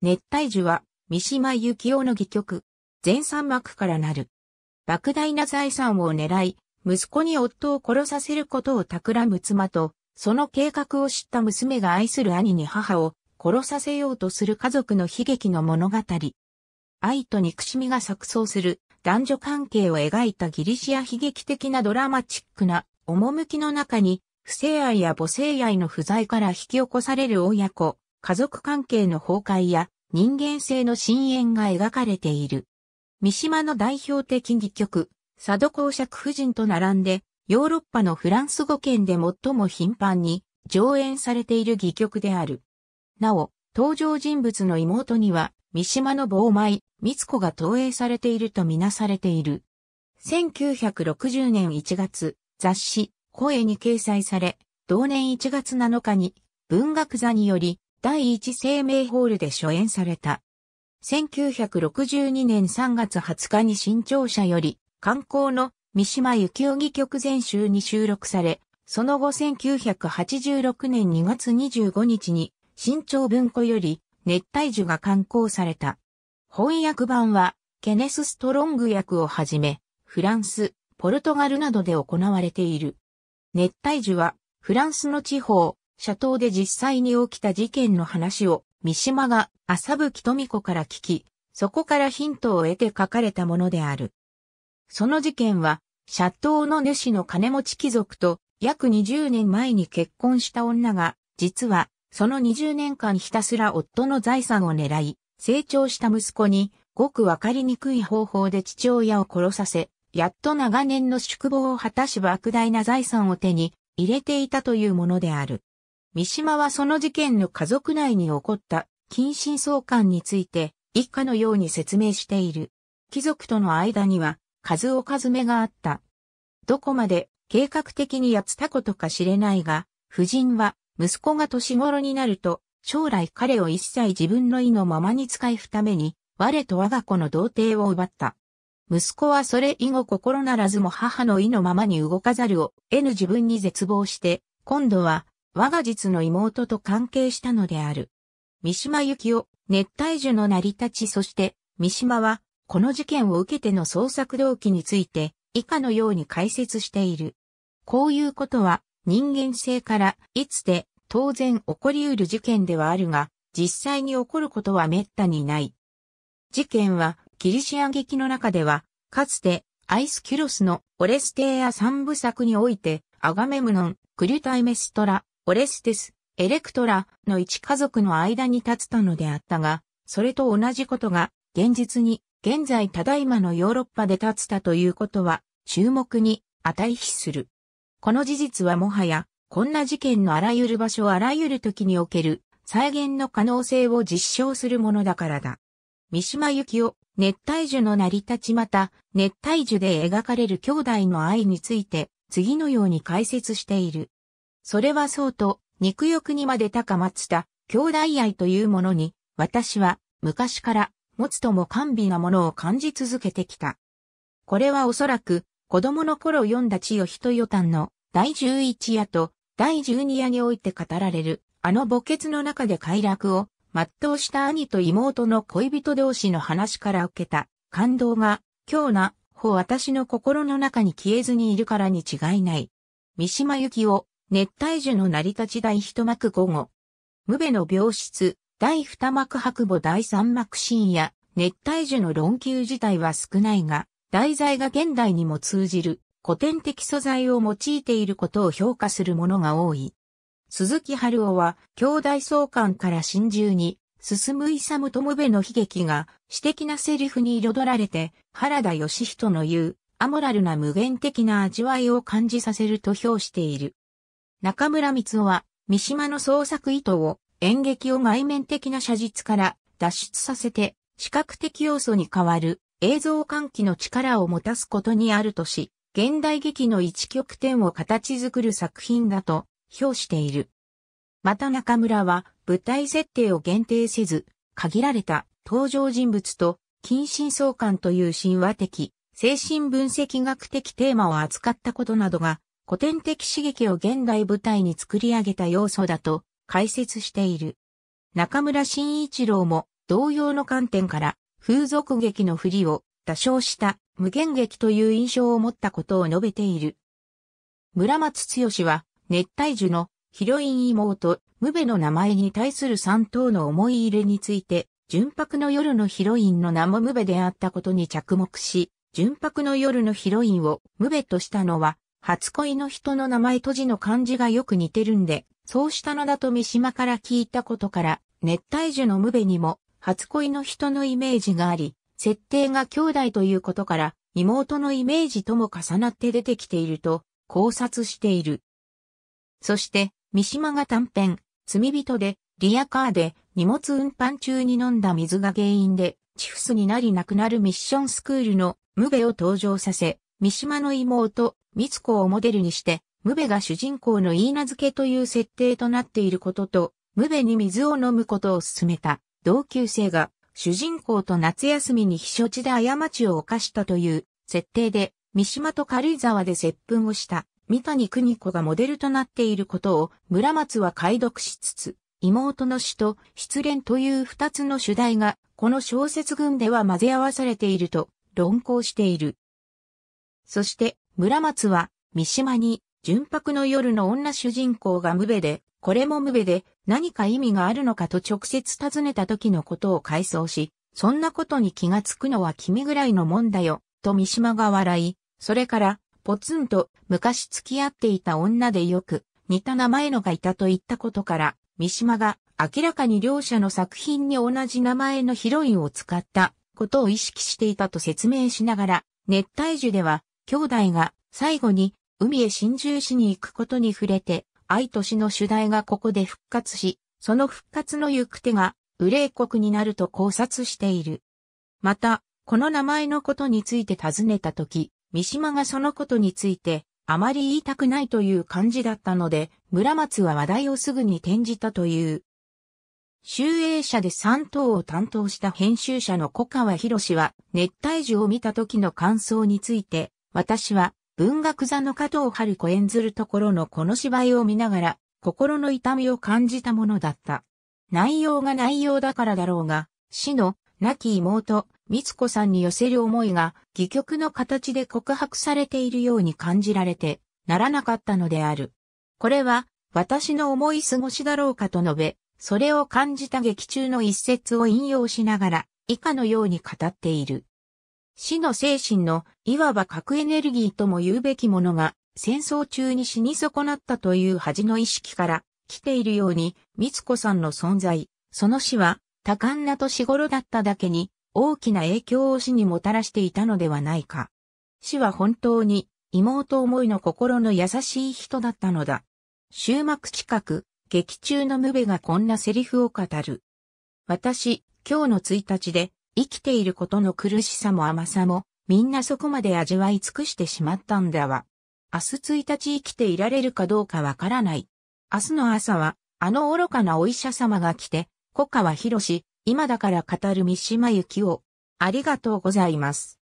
熱帯樹は三島由紀夫の戯曲、全三幕からなる。莫大な財産を狙い、息子に夫を殺させることを企む妻と、その計画を知った娘が愛する兄に母を殺させようとする家族の悲劇の物語。愛と憎しみが錯綜する男女関係を描いたギリシア悲劇的なドラマチックな趣の中に、不正愛や母性愛の不在から引き起こされる親子、家族関係の崩壊や人間性の深淵が描かれている。三島の代表的戯曲、佐渡公爵夫人と並んで、ヨーロッパのフランス語圏で最も頻繁に上演されている戯曲である。なお、登場人物の妹には、三島の傍舞、三つ子が投影されているとみなされている。1960年1月、雑誌、声に掲載され、同年1月7日に、文学座により、第一生命ホールで初演された。1962年3月20日に新潮社より、観光の三島幸紀夫曲全集に収録され、その後1986年2月25日に、新潮文庫より、熱帯樹が刊行された。翻訳版は、ケネス・ストロング役をはじめ、フランス、ポルトガルなどで行われている。熱帯樹は、フランスの地方、シャトーで実際に起きた事件の話を三島が浅吹富子から聞き、そこからヒントを得て書かれたものである。その事件は、シャトーの主の金持ち貴族と約20年前に結婚した女が、実はその20年間ひたすら夫の財産を狙い、成長した息子にごくわかりにくい方法で父親を殺させ、やっと長年の宿望を果たし莫大な財産を手に入れていたというものである。三島はその事件の家族内に起こった近親相関について一家のように説明している。貴族との間には数を数めがあった。どこまで計画的にやったことか知れないが、夫人は息子が年頃になると将来彼を一切自分の意のままに使いふために我と我が子の童貞を奪った。息子はそれ以後心ならずも母の意のままに動かざるを得ぬ自分に絶望して、今度は我が実の妹と関係したのである。三島由紀夫、熱帯樹の成り立ちそして三島はこの事件を受けての創作動機について以下のように解説している。こういうことは人間性からいつで当然起こり得る事件ではあるが実際に起こることは滅多にない。事件はギリシア劇の中ではかつてアイスキュロスのオレステーア三部作においてアガメムノン、クリュタイメストラ、オレステス、エレクトラの一家族の間に立つたのであったが、それと同じことが現実に現在ただいまのヨーロッパで立つたということは注目に値比する。この事実はもはやこんな事件のあらゆる場所あらゆる時における再現の可能性を実証するものだからだ。三島由紀夫、熱帯樹の成り立ちまた、熱帯樹で描かれる兄弟の愛について、次のように解説している。それはそうと、肉欲にまで高ま松た、兄弟愛というものに、私は、昔から、持つとも甘美なものを感じ続けてきた。これはおそらく、子供の頃読んだ千代人予探の、第十一夜と、第十二夜において語られる、あの墓穴の中で快楽を、全うした兄と妹の恋人同士の話から受けた、感動が、今日な、ほ私の心の中に消えずにいるからに違いない。三島由紀夫、熱帯樹の成り立ち第一幕午後。無辺の病室、第二幕白母第三幕深夜、熱帯樹の論求自体は少ないが、題材が現代にも通じる古典的素材を用いていることを評価するものが多い。鈴木春夫は、兄弟相関から心中に、進む勇と無ベの悲劇が、詩的なセリフに彩られて、原田義人の言う、アモラルな無限的な味わいを感じさせると評している。中村光雄は、三島の創作意図を演劇を外面的な写実から脱出させて、視覚的要素に変わる映像喚起の力を持たすことにあるとし、現代劇の一極点を形作る作品だと評している。また中村は舞台設定を限定せず、限られた登場人物と近親相関という神話的、精神分析学的テーマを扱ったことなどが古典的刺激を現代舞台に作り上げた要素だと解説している。中村慎一郎も同様の観点から風俗劇の振りを多少した無限劇という印象を持ったことを述べている。村松剛は熱帯樹のヒロイン妹、ムベの名前に対する三等の思い入れについて、純白の夜のヒロインの名もムベであったことに着目し、純白の夜のヒロインをムベとしたのは初恋の人の名前とじの漢字がよく似てるんで、そうしたのだと三島から聞いたことから、熱帯樹のムベにも、初恋の人のイメージがあり、設定が兄弟ということから、妹のイメージとも重なって出てきていると考察している。そして、三島が短編、罪人で、リアカーで、荷物運搬中に飲んだ水が原因で、チフスになり亡くなるミッションスクールのムベを登場させ、三島の妹、三つ子をモデルにして、ムベが主人公の言い名付けという設定となっていることと、ムベに水を飲むことを勧めた同級生が主人公と夏休みに避暑地で過ちを犯したという設定で、三島と軽井沢で接吻をした三谷邦子がモデルとなっていることを村松は解読しつつ、妹の死と失恋という二つの主題がこの小説群では混ぜ合わされていると論考している。そして村松は、三島に、純白の夜の女主人公が無べで、これも無べで、何か意味があるのかと直接尋ねた時のことを回想し、そんなことに気がつくのは君ぐらいのもんだよ、と三島が笑い、それから、ポツンと昔付き合っていた女でよく似た名前のがいたと言ったことから、三島が明らかに両者の作品に同じ名前のヒロインを使ったことを意識していたと説明しながら、熱帯樹では兄弟が最後に海へ心中しに行くことに触れて、愛と死の主題がここで復活し、その復活の行く手が、憂霊国になると考察している。また、この名前のことについて尋ねたとき、三島がそのことについて、あまり言いたくないという感じだったので、村松は話題をすぐに転じたという。集英社で3等を担当した編集者の小川博士は、熱帯樹を見た時の感想について、私は文学座の加藤春子演ずるところのこの芝居を見ながら心の痛みを感じたものだった。内容が内容だからだろうが、死の亡き妹、三つ子さんに寄せる思いが、戯曲の形で告白されているように感じられて、ならなかったのである。これは、私の思い過ごしだろうかと述べ、それを感じた劇中の一節を引用しながら、以下のように語っている。死の精神の、いわば核エネルギーとも言うべきものが、戦争中に死に損なったという恥の意識から来ているように、三子さんの存在、その死は多感な年頃だっただけに大きな影響を死にもたらしていたのではないか。死は本当に妹思いの心の優しい人だったのだ。終幕近く、劇中のムベがこんなセリフを語る。私、今日の1日で生きていることの苦しさも甘さも、みんなそこまで味わい尽くしてしまったんだわ。明日1日生きていられるかどうかわからない。明日の朝は、あの愚かなお医者様が来て、小川博士、今だから語る三島由紀夫。ありがとうございます。